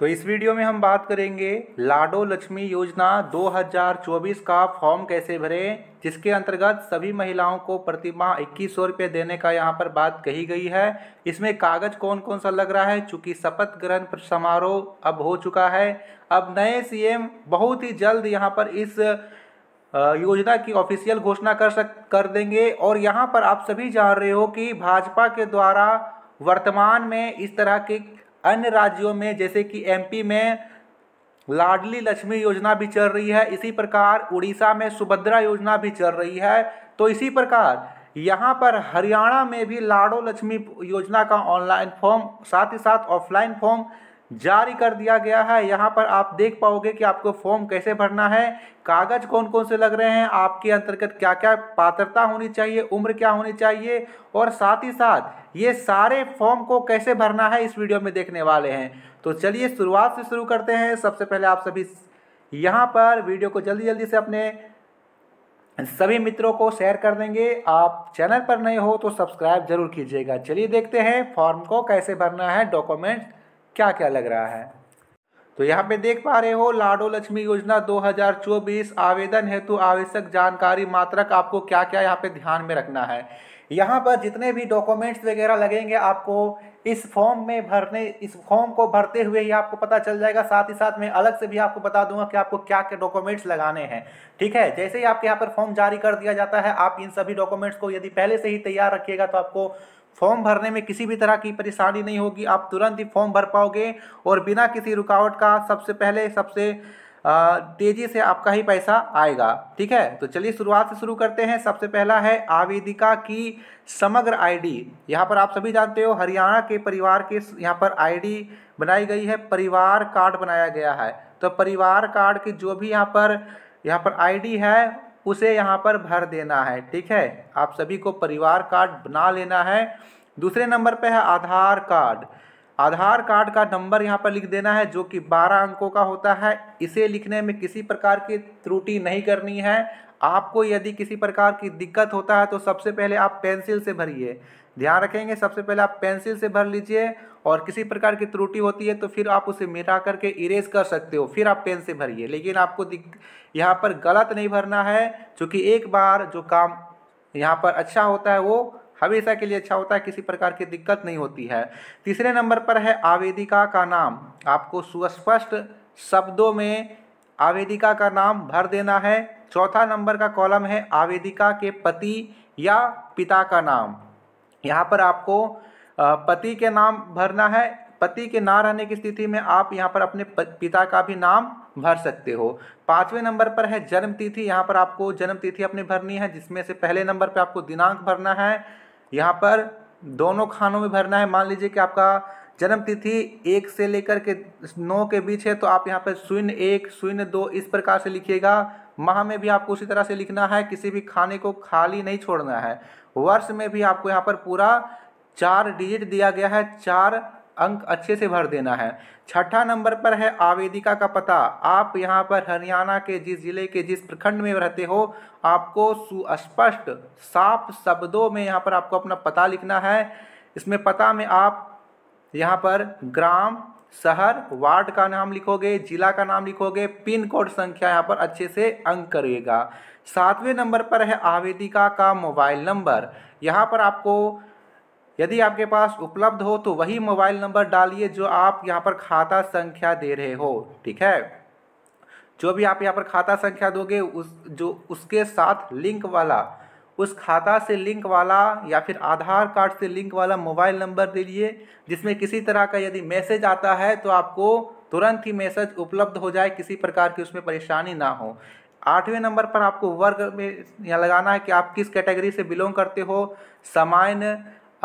तो इस वीडियो में हम बात करेंगे लाडो लक्ष्मी योजना 2024 का फॉर्म कैसे भरें जिसके अंतर्गत सभी महिलाओं को प्रतिमाह इक्कीस सौ रुपये देने का यहाँ पर बात कही गई है इसमें कागज कौन कौन सा लग रहा है चूँकि शपथ ग्रहण समारोह अब हो चुका है अब नए सीएम बहुत ही जल्द यहाँ पर इस योजना की ऑफिशियल घोषणा कर सक कर देंगे और यहाँ पर आप सभी जान रहे हो कि भाजपा के द्वारा वर्तमान में इस तरह के अन्य राज्यों में जैसे कि एमपी में लाडली लक्ष्मी योजना भी चल रही है इसी प्रकार उड़ीसा में सुभद्रा योजना भी चल रही है तो इसी प्रकार यहाँ पर हरियाणा में भी लाडो लक्ष्मी योजना का ऑनलाइन फॉर्म साथ ही साथ ऑफलाइन फॉर्म जारी कर दिया गया है यहाँ पर आप देख पाओगे कि आपको फॉर्म कैसे भरना है कागज कौन कौन से लग रहे हैं आपके अंतर्गत क्या क्या पात्रता होनी चाहिए उम्र क्या होनी चाहिए और साथ ही साथ ये सारे फॉर्म को कैसे भरना है इस वीडियो में देखने वाले हैं तो चलिए शुरुआत से शुरू करते हैं सबसे पहले आप सभी यहाँ पर वीडियो को जल्दी जल्दी से अपने सभी मित्रों को शेयर कर देंगे आप चैनल पर नए हो तो सब्सक्राइब जरूर कीजिएगा चलिए देखते हैं फॉर्म को कैसे भरना है डॉक्यूमेंट्स क्या क्या लग रहा है तो यहाँ पे देख पा रहे हो लाडो लक्ष्मी योजना 2024 आवेदन हेतु आवश्यक जानकारी मात्रक आपको क्या क्या यहाँ पे ध्यान में रखना है यहाँ पर जितने भी डॉक्यूमेंट्स वगैरह लगेंगे आपको इस फॉर्म में भरने इस फॉर्म को भरते हुए ही आपको पता चल जाएगा साथ ही साथ मैं अलग से भी आपको बता दूंगा कि आपको क्या क्या डॉक्यूमेंट्स लगाने हैं ठीक है जैसे ही आपके यहाँ पर फॉर्म जारी कर दिया जाता है आप इन सभी डॉक्यूमेंट्स को यदि पहले से ही तैयार रखिएगा तो आपको फॉर्म भरने में किसी भी तरह की परेशानी नहीं होगी आप तुरंत ही फॉर्म भर पाओगे और बिना किसी रुकावट का सबसे पहले सबसे तेजी से आपका ही पैसा आएगा ठीक है तो चलिए शुरुआत से शुरू करते हैं सबसे पहला है आवेदिका की समग्र आईडी यहाँ पर आप सभी जानते हो हरियाणा के परिवार के यहाँ पर आईडी बनाई गई है परिवार कार्ड बनाया गया है तो परिवार कार्ड की जो भी यहाँ पर यहाँ पर आईडी है उसे यहाँ पर भर देना है ठीक है आप सभी को परिवार कार्ड बना लेना है दूसरे नंबर पे है आधार कार्ड आधार कार्ड का नंबर यहाँ पर लिख देना है जो कि 12 अंकों का होता है इसे लिखने में किसी प्रकार की त्रुटि नहीं करनी है आपको यदि किसी प्रकार की दिक्कत होता है तो सबसे पहले आप पेंसिल से भरिए ध्यान रखेंगे सबसे पहले आप पेंसिल से भर लीजिए और किसी प्रकार की त्रुटि होती है तो फिर आप उसे मिटा करके इरेज कर सकते हो फिर आप पेन से भरिए लेकिन आपको यहाँ पर गलत नहीं भरना है क्योंकि एक बार जो काम यहाँ पर अच्छा होता है वो हमेशा के लिए अच्छा होता है किसी प्रकार की दिक्कत नहीं होती है तीसरे नंबर पर है आवेदिका का नाम आपको सुस्पष्ट शब्दों में आवेदिका का नाम भर देना है चौथा नंबर का कॉलम है आवेदिका के पति या पिता का नाम यहाँ पर आपको पति के नाम भरना है पति के ना रहने की स्थिति में आप यहाँ पर अपने पिता का भी नाम भर सकते हो पाँचवें नंबर पर है जन्म तिथि यहाँ पर आपको जन्म तिथि अपनी भरनी है जिसमें से पहले नंबर पर आपको दिनांक भरना है यहाँ पर दोनों खानों में भरना है मान लीजिए कि आपका जन्म तिथि एक से लेकर के नौ के बीच है तो आप यहाँ पर शून्य एक शून्य दो इस प्रकार से लिखिएगा माह में भी आपको उसी तरह से लिखना है किसी भी खाने को खाली नहीं छोड़ना है वर्ष में भी आपको यहाँ पर पूरा चार डिजिट दिया गया है चार अंक अच्छे से भर देना है छठा नंबर पर है आवेदिका का पता आप यहाँ पर हरियाणा के जिस जिले के जिस प्रखंड में रहते हो आपको सुस्पष्ट साफ शब्दों में यहाँ पर आपको अपना पता लिखना है इसमें पता में आप यहाँ पर ग्राम शहर वार्ड का नाम लिखोगे जिला का नाम लिखोगे पिन कोड संख्या यहाँ पर अच्छे से अंक करिएगा सातवें नंबर पर है आवेदिका का मोबाइल नंबर यहाँ पर आपको यदि आपके पास उपलब्ध हो तो वही मोबाइल नंबर डालिए जो आप यहाँ पर खाता संख्या दे रहे हो ठीक है जो भी आप यहाँ पर खाता संख्या दोगे उस जो उसके साथ लिंक वाला उस खाता से लिंक वाला या फिर आधार कार्ड से लिंक वाला मोबाइल नंबर दे लिए जिसमें किसी तरह का यदि मैसेज आता है तो आपको तुरंत ही मैसेज उपलब्ध हो जाए किसी प्रकार की उसमें परेशानी ना हो आठवें नंबर पर आपको वर्ग में यहाँ लगाना है कि आप किस कैटेगरी से बिलोंग करते हो सामान्य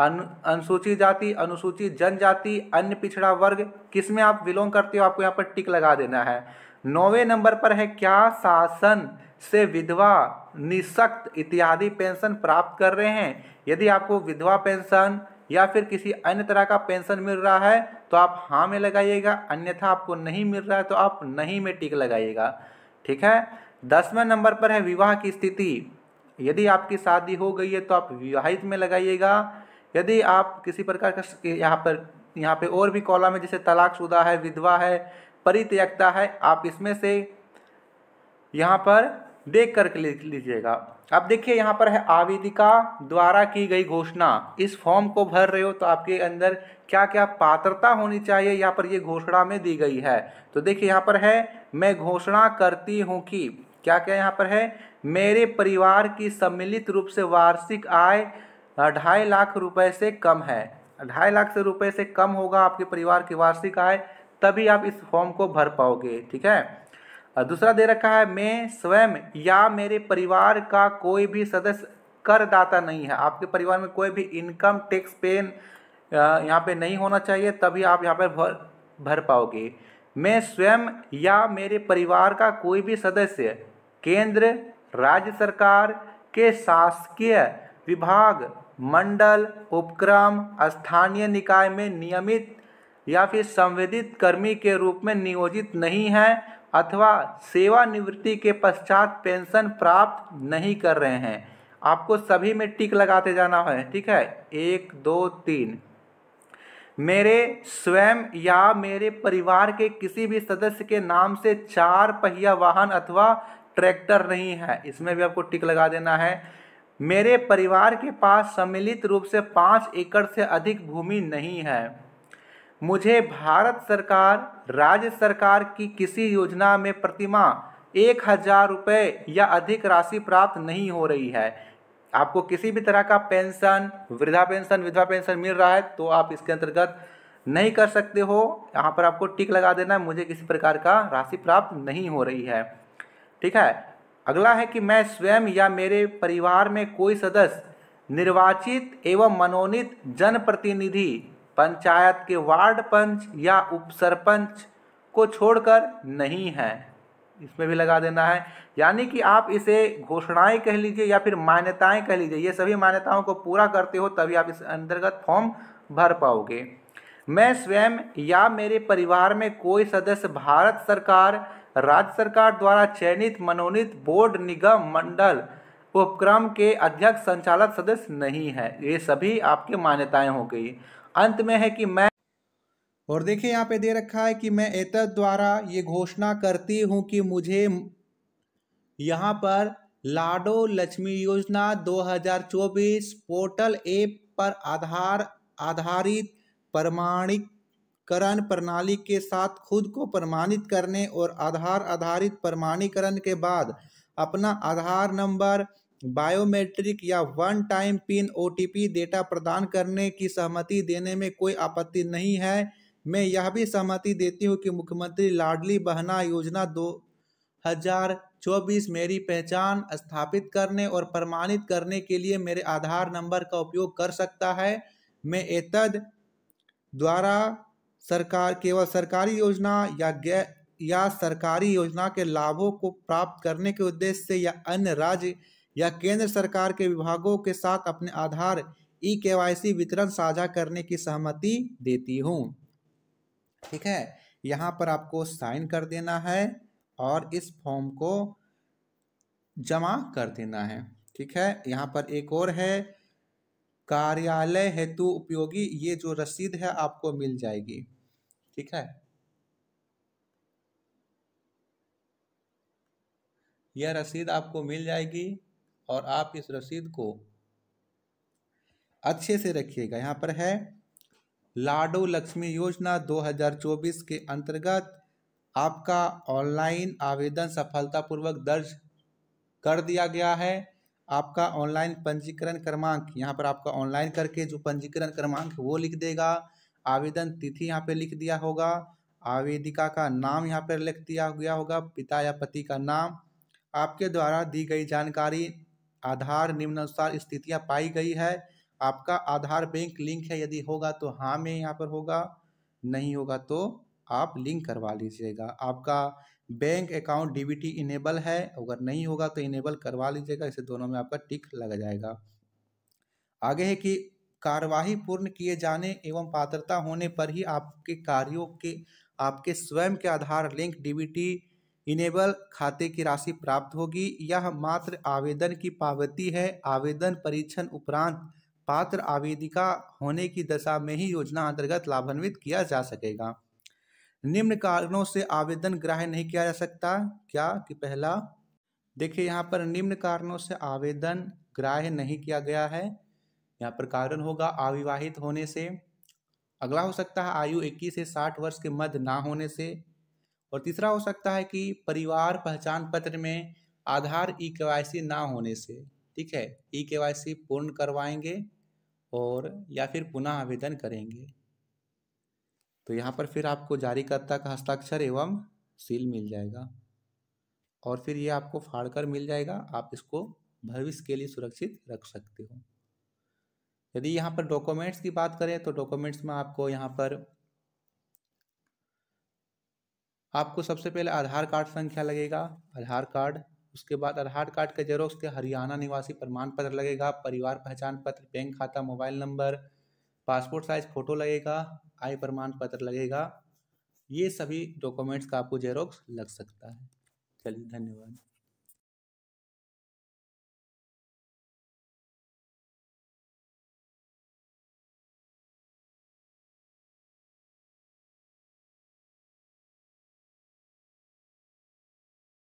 अनु अनुसूचित जाति अनुसूचित जनजाति अन्य पिछड़ा वर्ग किस में आप बिलोंग करते हो आपको यहाँ पर टिक लगा देना है नौवे नंबर पर है क्या शासन से विधवा निशक्त इत्यादि पेंशन प्राप्त कर रहे हैं यदि आपको विधवा पेंशन या फिर किसी अन्य तरह का पेंशन मिल रहा है तो आप हाँ में लगाइएगा अन्यथा आपको नहीं मिल रहा है तो आप नहीं में टिक लगाइएगा ठीक है दसवें नंबर पर है विवाह की स्थिति यदि आपकी शादी हो गई है तो आप विवाहित में लगाइएगा यदि आप किसी प्रकार का यहाँ पर यहाँ पे और भी कॉलम है जैसे तलाकशुदा है विधवा है परित्यक्ता है आप इसमें से यहाँ पर देख कर लिख लीजिएगा अब देखिए यहाँ पर है आवेदिका द्वारा की गई घोषणा इस फॉर्म को भर रहे हो तो आपके अंदर क्या क्या पात्रता होनी चाहिए यहाँ पर ये यह घोषणा में दी गई है तो देखिए यहाँ पर है मैं घोषणा करती हूँ कि क्या क्या यहाँ पर है मेरे परिवार की सम्मिलित रूप से वार्षिक आय ढाई लाख रुपए से कम है ढाई लाख से रुपए से कम होगा आपके परिवार की वार्षिक आय तभी आप इस फॉर्म को भर पाओगे ठीक है दूसरा दे रखा है मैं स्वयं या मेरे परिवार का कोई भी सदस्य करदाता नहीं है आपके परिवार में कोई भी इनकम टैक्स पेन यहाँ पे नहीं होना चाहिए तभी आप यहाँ पर भर भर पाओगे मैं स्वयं या मेरे परिवार का कोई भी सदस्य केंद्र राज्य सरकार के शासकीय विभाग मंडल उपक्रम स्थानीय निकाय में नियमित या फिर संवेदित कर्मी के रूप में नियोजित नहीं हैं अथवा सेवानिवृत्ति के पश्चात पेंशन प्राप्त नहीं कर रहे हैं आपको सभी में टिक लगाते जाना है ठीक है एक दो तीन मेरे स्वयं या मेरे परिवार के किसी भी सदस्य के नाम से चार पहिया वाहन अथवा ट्रैक्टर नहीं है इसमें भी आपको टिक लगा देना है मेरे परिवार के पास सम्मिलित रूप से पाँच एकड़ से अधिक भूमि नहीं है मुझे भारत सरकार राज्य सरकार की किसी योजना में प्रतिमा एक हज़ार रुपये या अधिक राशि प्राप्त नहीं हो रही है आपको किसी भी तरह का पेंशन वृद्धा पेंशन विधवा पेंशन मिल रहा है तो आप इसके अंतर्गत नहीं कर सकते हो यहाँ पर आपको टिक लगा देना है मुझे किसी प्रकार का राशि प्राप्त नहीं हो रही है ठीक है अगला है कि मैं स्वयं या मेरे परिवार में कोई सदस्य निर्वाचित एवं मनोनीत जनप्रतिनिधि पंचायत के वार्ड पंच या उप सरपंच को छोड़कर नहीं है इसमें भी लगा देना है यानी कि आप इसे घोषणाएं कह लीजिए या फिर मान्यताएं कह लीजिए ये सभी मान्यताओं को पूरा करते हो तभी आप इस अंतर्गत फॉर्म भर पाओगे मैं स्वयं या मेरे परिवार में कोई सदस्य भारत सरकार राज्य सरकार द्वारा चयनित मनोनीत बोर्ड निगम मंडल उपक्रम के अध्यक्ष संचालक सदस्य नहीं है ये सभी आपके मान्यताएं हो गई अंत में है कि मैं और देखिए यहाँ पे दे रखा है कि मैं एतद द्वारा ये घोषणा करती हूँ कि मुझे यहाँ पर लाडो लक्ष्मी योजना 2024 पोर्टल ऐप पर आधार आधारित प्रमाणिक करण प्रणाली के साथ खुद को प्रमाणित करने और आधार आधारित प्रमाणीकरण के बाद अपना आधार नंबर बायोमेट्रिक या वन टाइम पिन ओ डेटा प्रदान करने की सहमति देने में कोई आपत्ति नहीं है मैं यह भी सहमति देती हूँ कि मुख्यमंत्री लाडली बहना योजना दो हजार चौबीस मेरी पहचान स्थापित करने और प्रमाणित करने के लिए मेरे आधार नंबर का उपयोग कर सकता है मैं एतद द्वारा सरकार केवल सरकारी योजना या गै या सरकारी योजना के लाभों को प्राप्त करने के उद्देश्य से या अन्य राज्य या केंद्र सरकार के विभागों के साथ अपने आधार ई के वितरण साझा करने की सहमति देती हूँ ठीक है यहाँ पर आपको साइन कर देना है और इस फॉर्म को जमा कर देना है ठीक है यहाँ पर एक और है कार्यालय हेतु उपयोगी ये जो रसीद है आपको मिल जाएगी ठीक है यह रसीद आपको मिल जाएगी और आप इस रसीद को अच्छे से रखिएगा यहाँ पर है लाडो लक्ष्मी योजना 2024 के अंतर्गत आपका ऑनलाइन आवेदन सफलतापूर्वक दर्ज कर दिया गया है आपका ऑनलाइन पंजीकरण क्रमांक यहाँ पर आपका ऑनलाइन करके जो पंजीकरण क्रमांक वो लिख देगा आवेदन तिथि यहाँ पे लिख दिया होगा आवेदिका का नाम यहाँ पर लिख दिया गया होगा पिता या पति का नाम आपके द्वारा दी गई जानकारी आधार निम्नानुसार स्थितियाँ पाई गई है आपका आधार बैंक लिंक है यदि होगा तो हाँ में यहाँ पर होगा नहीं होगा तो आप लिंक करवा लीजिएगा आपका बैंक अकाउंट डीबीटी इनेबल है अगर नहीं होगा तो इनेबल करवा लीजिएगा इसे दोनों में आपका टिक लग जाएगा आगे है कि कार्यवाही पूर्ण किए जाने एवं पात्रता होने पर ही आपके कार्यों के आपके स्वयं के आधार लिंक डीबीटी इनेबल खाते की राशि प्राप्त होगी यह मात्र आवेदन की पावती है आवेदन परीक्षण उपरांत पात्र आवेदिका होने की दशा में ही योजना अंतर्गत लाभान्वित किया जा सकेगा निम्न कारणों से आवेदन ग्राह्य नहीं किया जा सकता क्या कि पहला देखिए यहाँ पर निम्न कारणों से आवेदन ग्राह्य नहीं किया गया है यहाँ पर कारण होगा अविवाहित होने से अगला हो सकता है आयु 21 से 60 वर्ष के मध्य ना होने से और तीसरा हो सकता है कि परिवार पहचान पत्र में आधार ई e के ना होने से ठीक है ई e के पूर्ण करवाएंगे और या फिर पुनः आवेदन करेंगे तो यहाँ पर फिर आपको जारीकर्ता का हस्ताक्षर एवं सील मिल जाएगा और फिर ये आपको फाड़ कर मिल जाएगा आप इसको भविष्य के लिए सुरक्षित रख सकते हो यदि यहाँ पर डॉक्यूमेंट्स की बात करें तो डॉक्यूमेंट्स में आपको यहाँ पर आपको सबसे पहले आधार कार्ड संख्या लगेगा आधार कार्ड उसके बाद आधार कार्ड के जेरोक्स उसके हरियाणा निवासी प्रमाण पत्र लगेगा परिवार पहचान पत्र बैंक खाता mobile number passport size photo लगेगा आय प्रमाण पत्र लगेगा ये सभी डॉक्यूमेंट्स का आपको जेरोक्स लग सकता है चलिए धन्यवाद